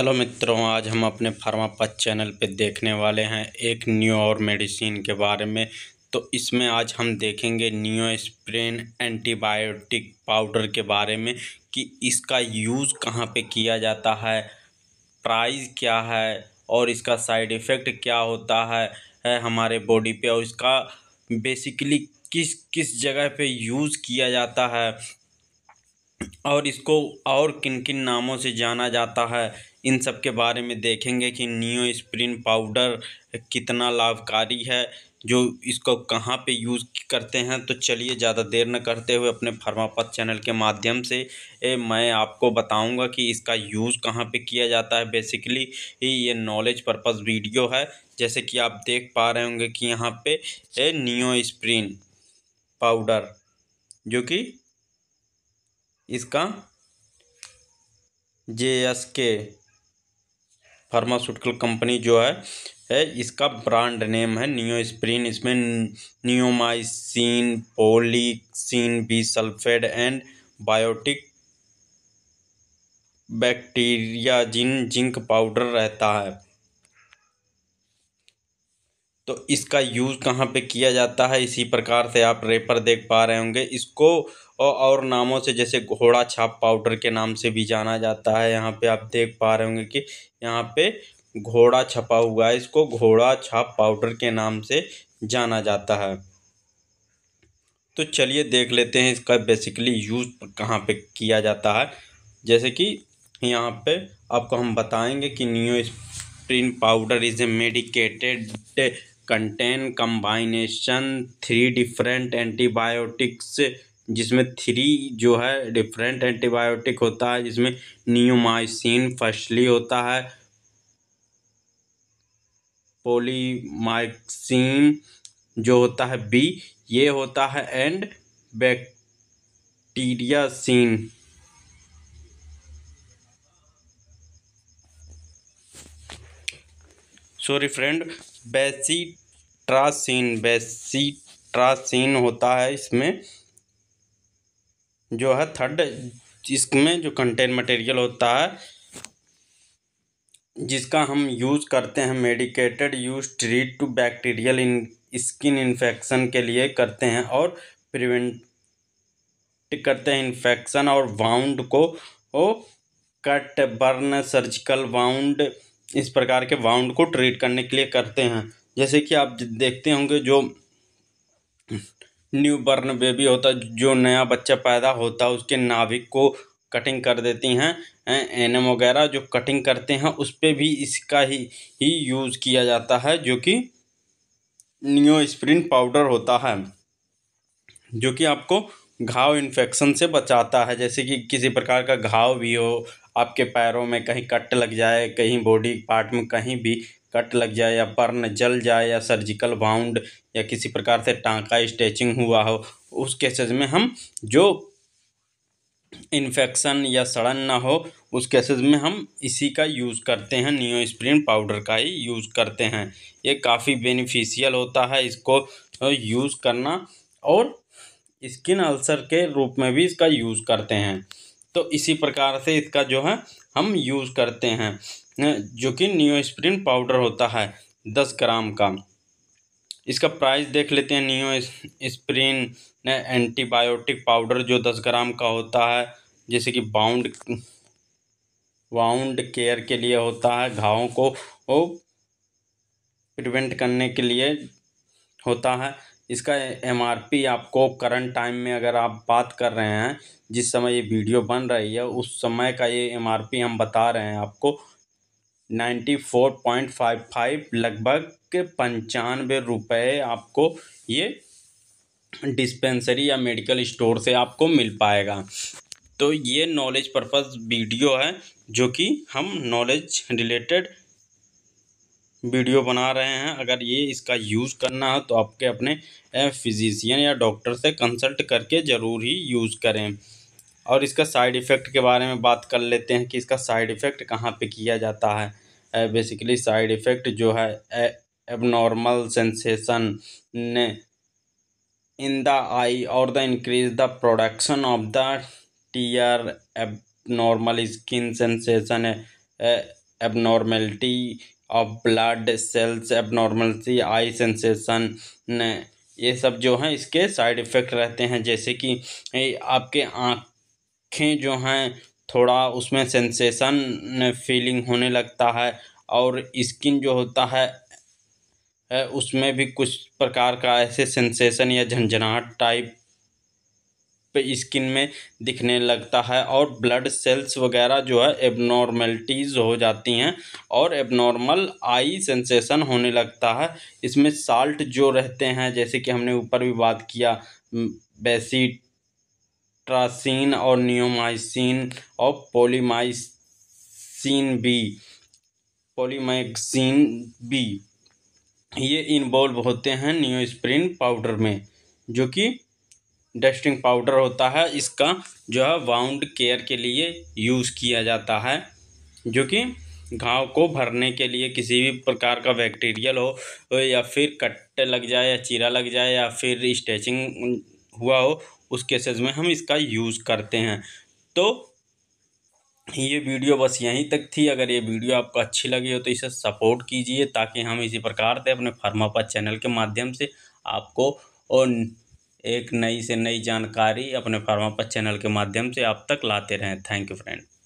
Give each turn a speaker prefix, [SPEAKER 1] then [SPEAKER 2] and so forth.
[SPEAKER 1] hello मित्रों आज हम अपने फार्मापथ चैनल पे देखने वाले हैं एक न्यू और मेडिसिन के बारे में तो इसमें आज हम देखेंगे न्यू स्प्रेन एंटीबायोटिक पाउडर के बारे में कि इसका यूज़ कहाँ पे किया जाता है प्राइस क्या है और इसका साइड इफ़ेक्ट क्या होता है, है हमारे बॉडी पे और इसका बेसिकली किस किस जगह पे यूज़ किया जाता है और इसको और किन किन नामों से जाना जाता है इन सब के बारे में देखेंगे कि स्प्रिन पाउडर कितना लाभकारी है जो इसको कहाँ पे यूज़ करते हैं तो चलिए ज़्यादा देर न करते हुए अपने फार्मापथ चैनल के माध्यम से ए, मैं आपको बताऊंगा कि इसका यूज़ कहाँ पे किया जाता है बेसिकली ये नॉलेज पर्पस वीडियो है जैसे कि आप देख पा रहे होंगे कि यहाँ पे ए स्प्रिन पाउडर जो कि इसका J S K pharmaceutical company जो है है इसका ब्रांड नेम है नियो स्प्रीन इसमें neomycin polymyxin B sulphate and biotic bacteria जिन जिंक पाउडर रहता है तो इसका यूज़ कहाँ पे किया जाता है इसी प्रकार से आप रेपर देख पा रहे होंगे इसको और नामों से जैसे घोड़ा छाप पाउडर के नाम से भी जाना जाता है यहाँ पे आप देख पा रहे होंगे कि यहाँ पे घोड़ा छपा हुआ है इसको घोड़ा छाप पाउडर के नाम से जाना जाता है तो चलिए देख लेते हैं इसका बेसिकली यूज़ कहाँ पे किया जाता है जैसे कि यहाँ पे आपको हम बताएंगे कि Neosporin powder is a medicated content combination three different antibiotics जिसमें थ्री जो है डिफरेंट एंटीबायोटिक होता है जिसमें नियोमाइसिन फर्स्टली होता है पोलीमाइसिन जो होता है बी ये होता है and bacitracin sorry friend bacitracin bacitracin होता है इसमें जो है थर्ड इसमें जो कंटेन मटेरियल होता है जिसका हम यूज़ करते हैं medicated use treat to bacterial in skin infection के लिए करते हैं और प्रिवेंट करते हैं इन्फेक्शन और वाउंड को ओ, कट बर्न सर्जिकल वाउंड इस प्रकार के वाउंड को ट्रीट करने के लिए करते हैं जैसे कि आप देखते होंगे जो न्यू बर्न बेबी होता है जो नया बच्चा पैदा होता है उसके नाभिक को कटिंग कर देती हैं एन एम वगैरह जो कटिंग करते हैं उस पर भी इसका ही ही यूज़ किया जाता है जो कि स्प्रिन पाउडर होता है जो कि आपको घाव इन्फेक्शन से बचाता है जैसे कि किसी प्रकार का घाव भी हो आपके पैरों में कहीं कट लग जाए कहीं बॉडी पार्ट में कहीं भी कट लग जाए या पर्न जल जाए या सर्जिकल बाउंड या किसी प्रकार से टाँका स्ट्रेचिंग हुआ हो उस केसेस में हम जो इन्फेक्शन या सड़न ना हो उस केसेस में हम इसी का यूज़ करते हैं नियोस्प्रिन पाउडर का ही यूज़ करते हैं ये काफ़ी बेनिफिशियल होता है इसको यूज़ करना और स्किन अल्सर के रूप में भी इसका यूज़ करते हैं तो इसी प्रकार से इसका जो है हम यूज़ करते हैं जो कि नियोस्प्रिन पाउडर होता है दस ग्राम का इसका प्राइस देख लेते हैं नियो स्प्रिन एंटीबायोटिक पाउडर जो दस ग्राम का होता है जैसे कि बाउंड वाउंड केयर के लिए होता है घावों को वो प्रिवेंट करने के लिए होता है इसका एमआरपी आपको करंट टाइम में अगर आप बात कर रहे हैं जिस समय ये वीडियो बन रही है उस समय का ये एमआरपी हम बता रहे हैं आपको ninety four point five five लगभग पंचानवे रुपये आपको ये डिस्पेंसरी या मेडिकल स्टोर से आपको मिल पाएगा तो ये नॉलेज पर्पस वीडियो है जो कि हम नॉलेज रिलेटेड वीडियो बना रहे हैं अगर ये इसका यूज़ करना है तो आपके अपने फिजिशियन या डॉक्टर से कंसल्ट करके ज़रूर ही यूज़ करें और इसका साइड इफ़ेक्ट के बारे में बात कर लेते हैं कि इसका साइड इफ़ेक्ट कहाँ पे किया जाता है बेसिकली साइड इफ़ेक्ट जो है एबनॉर्मल सेंसेशन ने इन द आई और the increase the production of the tear abnormal skin sensation abnormality of blood cells abnormality eye sensation ने ये सब जो हैं इसके साइड इफ़ेक्ट रहते हैं जैसे कि आपके आँखें जो हैं थोड़ा उसमें सेंसेशन फीलिंग होने लगता है और इस्किन जो होता है है उसमें भी कुछ प्रकार का ऐसे सेंसेशन या झंझनाहट टाइप स्किन में दिखने लगता है और ब्लड सेल्स वगैरह जो है एबनॉर्मेलिटीज़ हो जाती हैं और एबनॉर्मल आई सेंसेशन होने लगता है इसमें साल्ट जो रहते हैं जैसे कि हमने ऊपर भी बात किया बेसिट ट्रासिन और नियोमाइसिन और पोलीमाइसिन बी पोलीमैक्सिन बी ये इन्वॉल्व होते हैं नियोस्प्रिन पाउडर में जो कि डस्टिंग पाउडर होता है इसका जो है वाउंड केयर के लिए यूज़ किया जाता है जो कि घाव को भरने के लिए किसी भी प्रकार का बैक्टीरियल हो या फिर कट्टे लग जाए या चीरा लग जाए या फिर स्ट्रेचिंग हुआ हो उस केसेस में हम इसका यूज़ करते हैं तो ये वीडियो बस यहीं तक थी अगर ये वीडियो आपको अच्छी लगी हो तो इसे सपोर्ट कीजिए ताकि हम इसी प्रकार से अपने फार्मापा चैनल के माध्यम से आपको और एक नई से नई जानकारी अपने फार्मापा चैनल के माध्यम से आप तक लाते रहें थैंक यू फ्रेंड